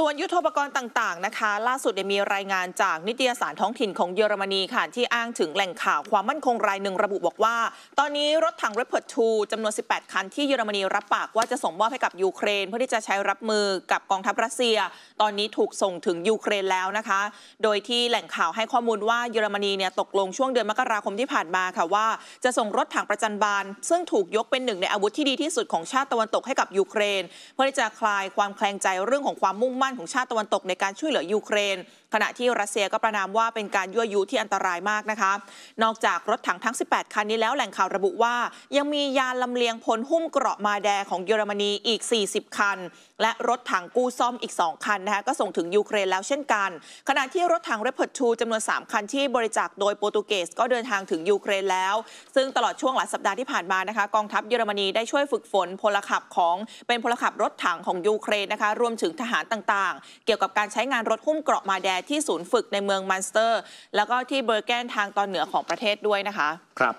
ส่วนยุทธปกรณ์ต่างๆนะคะล่าสุดมีรายงานจากนิตยสารท้องถิ่นของเยอรมนีค่ะที่อ้างถึงแหล่งข่าวความมั่นคงรายหนึ่งระบุบอกว่าตอนนี้รถถังเรปเปอร์ทูจำนวน18คันที่เยอรมนีรับปากว่าจะส่งมอบให้กับยูเครน เพื่อที่จะใช้รับมือกับกองทัพรัสเซีย ตอนนี้ถูกส่งถึงยูเครนแล้วนะคะ โดยที่แหล่งข่าวให้ข้อมูลว่าเยอรมนีเนี่ยตกลงช่วงเดือนมกราคมที่ผ่านมาค่ะว่า จะส่งรถถังประจันบาลซึ่งถูกยกเป็นหนึ่งในอาวุธที่ดีที่สุดของชาติตะวันตกให้กับยูเครน เพื่อที่จะคลายความแคลงใจเรื่องของความมุ่งมั่นั่นของชาติตะวันตกในการช่วยเหลือยูเครน ขณะที่รัสเซียก็ประนามว่าเป็นการยั่วยุที่อันตรายมากนะคะนอกจากรถถังทั้ง 18 คันนี้แล้วแหล่งข่าวระบุว่า ยังมียานลำเลียงพลหุ้มเกราะมาแดของเยอรมนีอีก 40 คัน และรถถังกู้ซ่อมอีก 2คันนะคะก็ส่งถึงยูเครนแล้วเช่นกันขณะที่รถถังเรปเปอร์ทูจำนวน 3 คันที่บริจาคโดยโปรตุเกสก็เดินทางถึงยูเครน แล้วซึ่งตลอดช่วงหลายสัปดาห์ที่ผ่านมานะคะกองทัพเยอรมนีได้ช่วยฝึกฝนพลขับของเป็นพลขับรถถังของยูเครนนะคะรวมถึงทหารต่างางๆเกี่ยวกับการใช้งานรถหุ้มเกราะมาแดที่ศูนย์ฝึกในเมืองมันสเตอร์ แล้วก็ที่เบอร์เกนทางตอนเหนือของประเทศด้วยนะคะ ครับ